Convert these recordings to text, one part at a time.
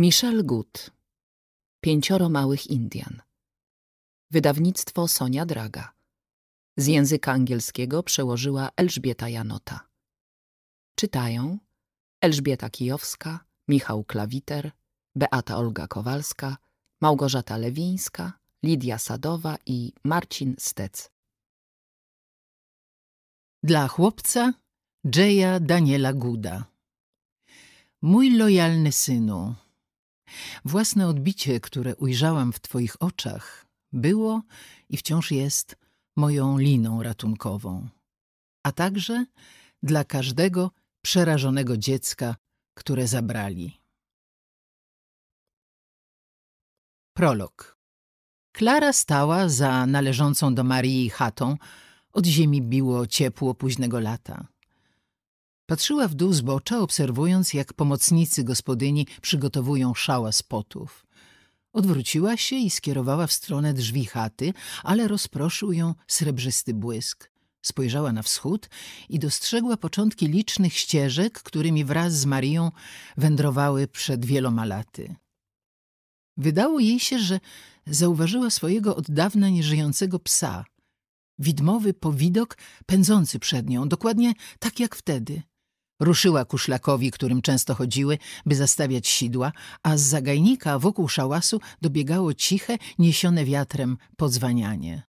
Michel Good Pięcioro małych Indian Wydawnictwo Sonia Draga Z języka angielskiego przełożyła Elżbieta Janota Czytają Elżbieta Kijowska, Michał Klawiter, Beata Olga Kowalska, Małgorzata Lewińska, Lidia Sadowa i Marcin Stec. Dla chłopca Jaya Daniela Guda Mój lojalny synu Własne odbicie, które ujrzałam w Twoich oczach, było i wciąż jest moją liną ratunkową, a także dla każdego przerażonego dziecka, które zabrali. Prolog Klara stała za należącą do Marii chatą. Od ziemi biło ciepło późnego lata. Patrzyła w dół zbocza, obserwując, jak pomocnicy gospodyni przygotowują szała z potów. Odwróciła się i skierowała w stronę drzwi chaty, ale rozproszył ją srebrzysty błysk. Spojrzała na wschód i dostrzegła początki licznych ścieżek, którymi wraz z Marią wędrowały przed wieloma laty. Wydało jej się, że zauważyła swojego od dawna nieżyjącego psa. Widmowy powidok pędzący przed nią, dokładnie tak jak wtedy – Ruszyła ku szlakowi, którym często chodziły, by zastawiać sidła, a z zagajnika wokół szałasu dobiegało ciche, niesione wiatrem pozwanianie.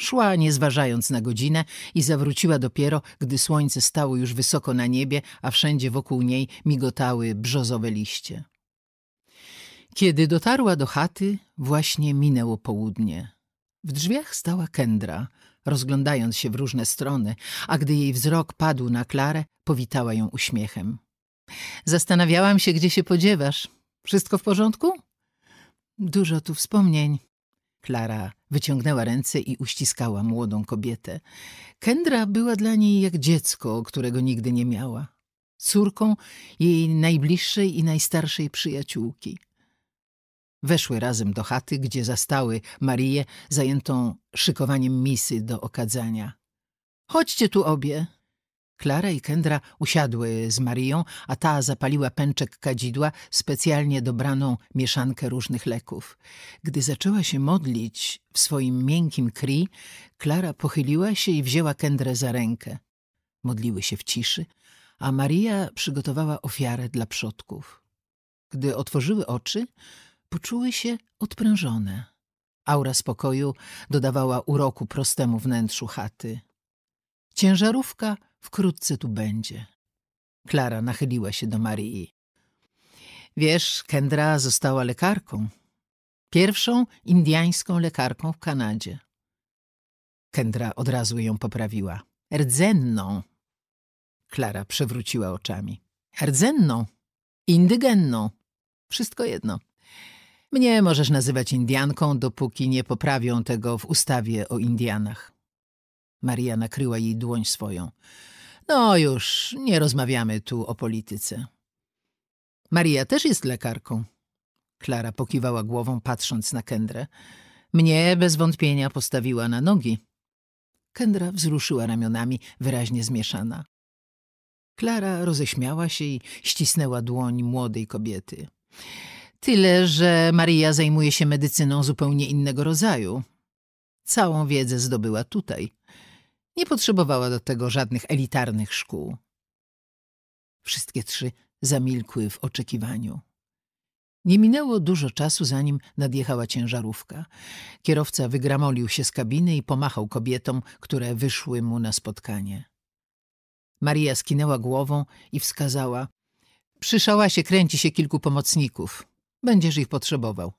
Szła, nie zważając na godzinę i zawróciła dopiero, gdy słońce stało już wysoko na niebie, a wszędzie wokół niej migotały brzozowe liście. Kiedy dotarła do chaty, właśnie minęło południe. W drzwiach stała Kendra – rozglądając się w różne strony, a gdy jej wzrok padł na Klarę, powitała ją uśmiechem. Zastanawiałam się, gdzie się podziewasz. Wszystko w porządku? Dużo tu wspomnień. Klara wyciągnęła ręce i uściskała młodą kobietę. Kendra była dla niej jak dziecko, którego nigdy nie miała. Córką jej najbliższej i najstarszej przyjaciółki. Weszły razem do chaty, gdzie zastały Marię zajętą szykowaniem misy do okadzania. Chodźcie tu obie. Klara i Kendra usiadły z Marią, a ta zapaliła pęczek kadzidła, specjalnie dobraną mieszankę różnych leków. Gdy zaczęła się modlić w swoim miękkim kri, Klara pochyliła się i wzięła Kendrę za rękę. Modliły się w ciszy, a Maria przygotowała ofiarę dla przodków. Gdy otworzyły oczy, Poczuły się odprężone. Aura spokoju dodawała uroku prostemu wnętrzu chaty. Ciężarówka wkrótce tu będzie. Klara nachyliła się do Marii. Wiesz, Kendra została lekarką. Pierwszą indiańską lekarką w Kanadzie. Kendra od razu ją poprawiła. Rdzenną. Klara przewróciła oczami. Rdzenną. Indygenną. Wszystko jedno. Mnie możesz nazywać Indianką, dopóki nie poprawią tego w ustawie o Indianach. Maria nakryła jej dłoń swoją. No już, nie rozmawiamy tu o polityce. Maria też jest lekarką. Klara pokiwała głową, patrząc na Kendrę. Mnie bez wątpienia postawiła na nogi. Kendra wzruszyła ramionami, wyraźnie zmieszana. Klara roześmiała się i ścisnęła dłoń młodej kobiety. Tyle, że Maria zajmuje się medycyną zupełnie innego rodzaju. Całą wiedzę zdobyła tutaj. Nie potrzebowała do tego żadnych elitarnych szkół. Wszystkie trzy zamilkły w oczekiwaniu. Nie minęło dużo czasu, zanim nadjechała ciężarówka. Kierowca wygramolił się z kabiny i pomachał kobietom, które wyszły mu na spotkanie. Maria skinęła głową i wskazała. Przy szałasie kręci się kilku pomocników. Będziesz ich potrzebował.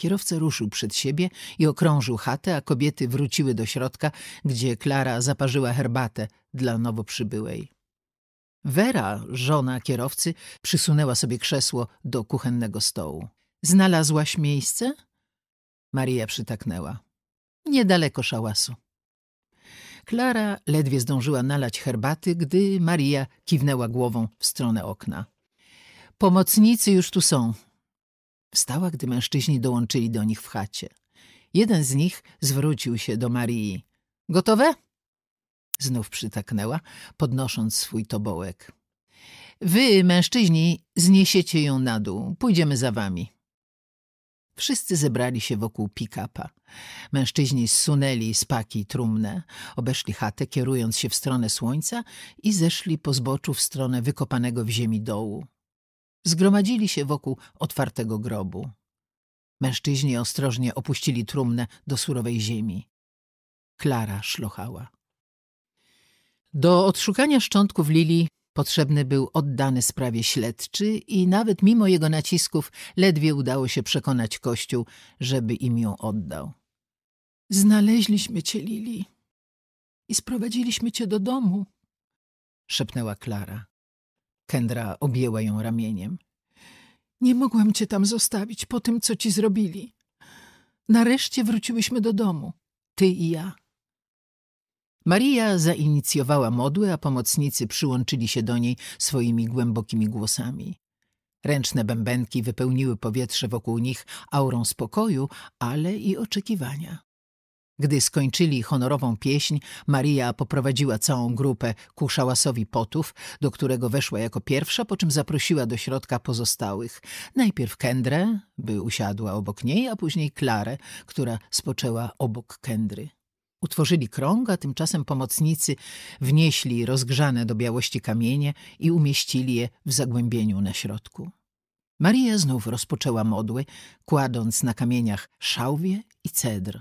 Kierowca ruszył przed siebie i okrążył chatę, a kobiety wróciły do środka, gdzie Klara zaparzyła herbatę dla nowo przybyłej. Wera, żona kierowcy, przysunęła sobie krzesło do kuchennego stołu. Znalazłaś miejsce? Maria przytaknęła. Niedaleko szałasu. Klara ledwie zdążyła nalać herbaty, gdy Maria kiwnęła głową w stronę okna. Pomocnicy już tu są. Wstała, gdy mężczyźni dołączyli do nich w chacie. Jeden z nich zwrócił się do Marii. Gotowe? Znów przytaknęła, podnosząc swój tobołek. Wy, mężczyźni, zniesiecie ją na dół. Pójdziemy za wami. Wszyscy zebrali się wokół pikapa. Mężczyźni zsunęli z paki trumnę, obeszli chatę, kierując się w stronę słońca i zeszli po zboczu w stronę wykopanego w ziemi dołu zgromadzili się wokół otwartego grobu. Mężczyźni ostrożnie opuścili trumnę do surowej ziemi. Klara szlochała. Do odszukania szczątków Lili potrzebny był oddany sprawie śledczy i nawet mimo jego nacisków ledwie udało się przekonać Kościół, żeby im ją oddał. Znaleźliśmy cię, Lili, i sprowadziliśmy cię do domu, szepnęła Klara. Kendra objęła ją ramieniem. Nie mogłam cię tam zostawić po tym, co ci zrobili. Nareszcie wróciłyśmy do domu, ty i ja. Maria zainicjowała modły, a pomocnicy przyłączyli się do niej swoimi głębokimi głosami. Ręczne bębenki wypełniły powietrze wokół nich aurą spokoju, ale i oczekiwania. Gdy skończyli honorową pieśń, Maria poprowadziła całą grupę ku szałasowi potów, do którego weszła jako pierwsza, po czym zaprosiła do środka pozostałych. Najpierw Kendrę, by usiadła obok niej, a później Klarę, która spoczęła obok Kendry. Utworzyli krąg, a tymczasem pomocnicy wnieśli rozgrzane do białości kamienie i umieścili je w zagłębieniu na środku. Maria znów rozpoczęła modły, kładąc na kamieniach szałwie i cedr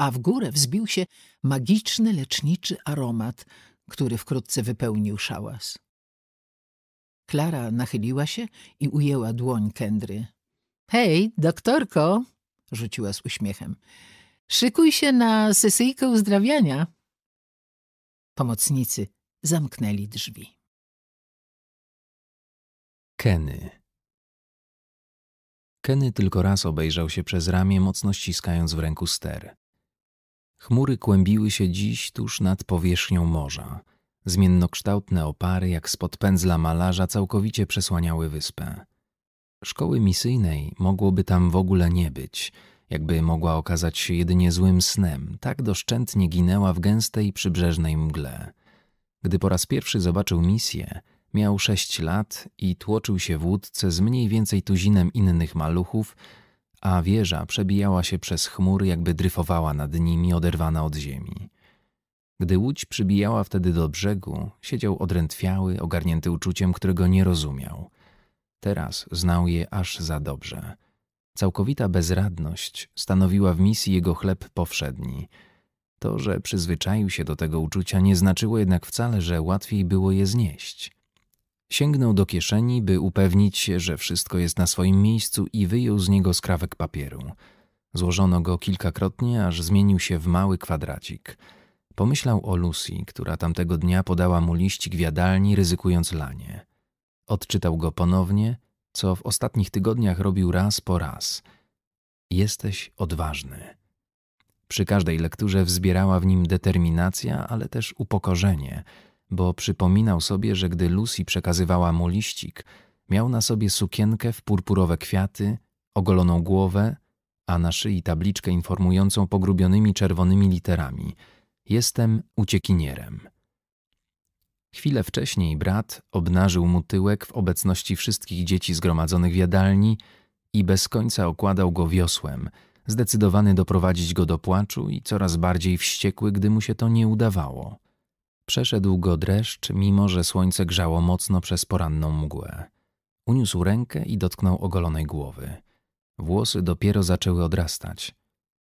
a w górę wzbił się magiczny leczniczy aromat, który wkrótce wypełnił szałas. Klara nachyliła się i ujęła dłoń Kendry. – Hej, doktorko! – rzuciła z uśmiechem. – Szykuj się na sesyjkę uzdrawiania. Pomocnicy zamknęli drzwi. Kenny Kenny tylko raz obejrzał się przez ramię, mocno ściskając w ręku ster. Chmury kłębiły się dziś tuż nad powierzchnią morza. Zmiennokształtne opary, jak spod pędzla malarza, całkowicie przesłaniały wyspę. Szkoły misyjnej mogłoby tam w ogóle nie być, jakby mogła okazać się jedynie złym snem, tak doszczętnie ginęła w gęstej przybrzeżnej mgle. Gdy po raz pierwszy zobaczył misję, miał sześć lat i tłoczył się w łódce z mniej więcej tuzinem innych maluchów, a wieża przebijała się przez chmury, jakby dryfowała nad nimi, oderwana od ziemi. Gdy łódź przybijała wtedy do brzegu, siedział odrętwiały, ogarnięty uczuciem, którego nie rozumiał. Teraz znał je aż za dobrze. Całkowita bezradność stanowiła w misji jego chleb powszedni. To, że przyzwyczaił się do tego uczucia, nie znaczyło jednak wcale, że łatwiej było je znieść. Sięgnął do kieszeni, by upewnić się, że wszystko jest na swoim miejscu i wyjął z niego skrawek papieru. Złożono go kilkakrotnie, aż zmienił się w mały kwadracik. Pomyślał o Lucy, która tamtego dnia podała mu liścik w jadalni, ryzykując lanie. Odczytał go ponownie, co w ostatnich tygodniach robił raz po raz. Jesteś odważny. Przy każdej lekturze wzbierała w nim determinacja, ale też upokorzenie – bo przypominał sobie, że gdy Lucy przekazywała mu liścik, miał na sobie sukienkę w purpurowe kwiaty, ogoloną głowę, a na szyi tabliczkę informującą pogrubionymi czerwonymi literami Jestem uciekinierem. Chwilę wcześniej brat obnażył mu tyłek w obecności wszystkich dzieci zgromadzonych w jadalni i bez końca okładał go wiosłem, zdecydowany doprowadzić go do płaczu i coraz bardziej wściekły, gdy mu się to nie udawało. Przeszedł go dreszcz, mimo że słońce grzało mocno przez poranną mgłę. Uniósł rękę i dotknął ogolonej głowy. Włosy dopiero zaczęły odrastać.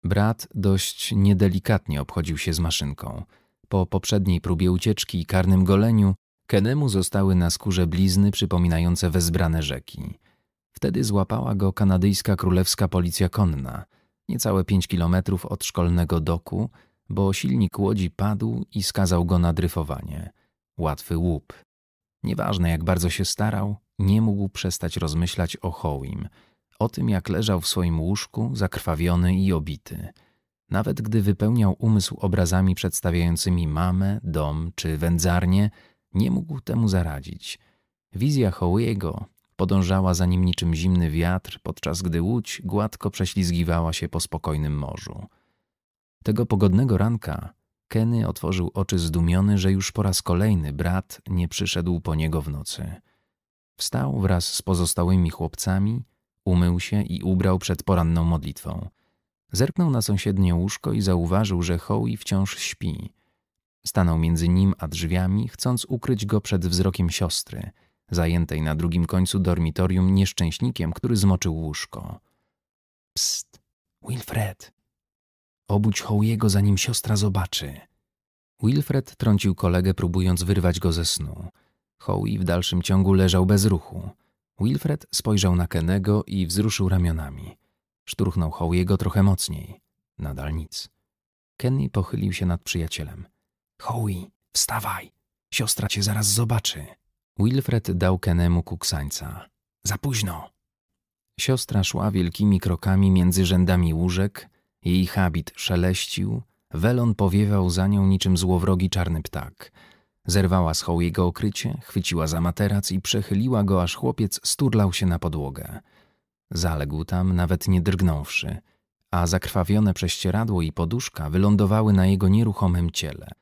Brat dość niedelikatnie obchodził się z maszynką. Po poprzedniej próbie ucieczki i karnym goleniu, Kenemu zostały na skórze blizny przypominające wezbrane rzeki. Wtedy złapała go kanadyjska królewska policja konna, niecałe pięć kilometrów od szkolnego doku, bo silnik łodzi padł i skazał go na dryfowanie. Łatwy łup. Nieważne jak bardzo się starał, nie mógł przestać rozmyślać o Hołim, o tym jak leżał w swoim łóżku, zakrwawiony i obity. Nawet gdy wypełniał umysł obrazami przedstawiającymi mamę, dom czy wędzarnię, nie mógł temu zaradzić. Wizja Hołiego podążała za nim niczym zimny wiatr, podczas gdy łódź gładko prześlizgiwała się po spokojnym morzu. Tego pogodnego ranka Kenny otworzył oczy zdumiony, że już po raz kolejny brat nie przyszedł po niego w nocy. Wstał wraz z pozostałymi chłopcami, umył się i ubrał przed poranną modlitwą. Zerknął na sąsiednie łóżko i zauważył, że Howie wciąż śpi. Stanął między nim a drzwiami, chcąc ukryć go przed wzrokiem siostry, zajętej na drugim końcu dormitorium nieszczęśnikiem, który zmoczył łóżko. Psst, Wilfred, Obudź Hołiego, zanim siostra zobaczy. Wilfred trącił kolegę, próbując wyrwać go ze snu. Hołi w dalszym ciągu leżał bez ruchu. Wilfred spojrzał na Kenego i wzruszył ramionami. Szturchnął Hołiego trochę mocniej. Nadal nic. Kenny pochylił się nad przyjacielem. Hołi, wstawaj! Siostra cię zaraz zobaczy. Wilfred dał Kenemu kuksańca. Za późno! Siostra szła wielkimi krokami między rzędami łóżek, jej habit szeleścił, welon powiewał za nią niczym złowrogi czarny ptak. Zerwała z hołu jego okrycie, chwyciła za materac i przechyliła go, aż chłopiec sturlał się na podłogę. Zaległ tam, nawet nie drgnąwszy, a zakrwawione prześcieradło i poduszka wylądowały na jego nieruchomym ciele.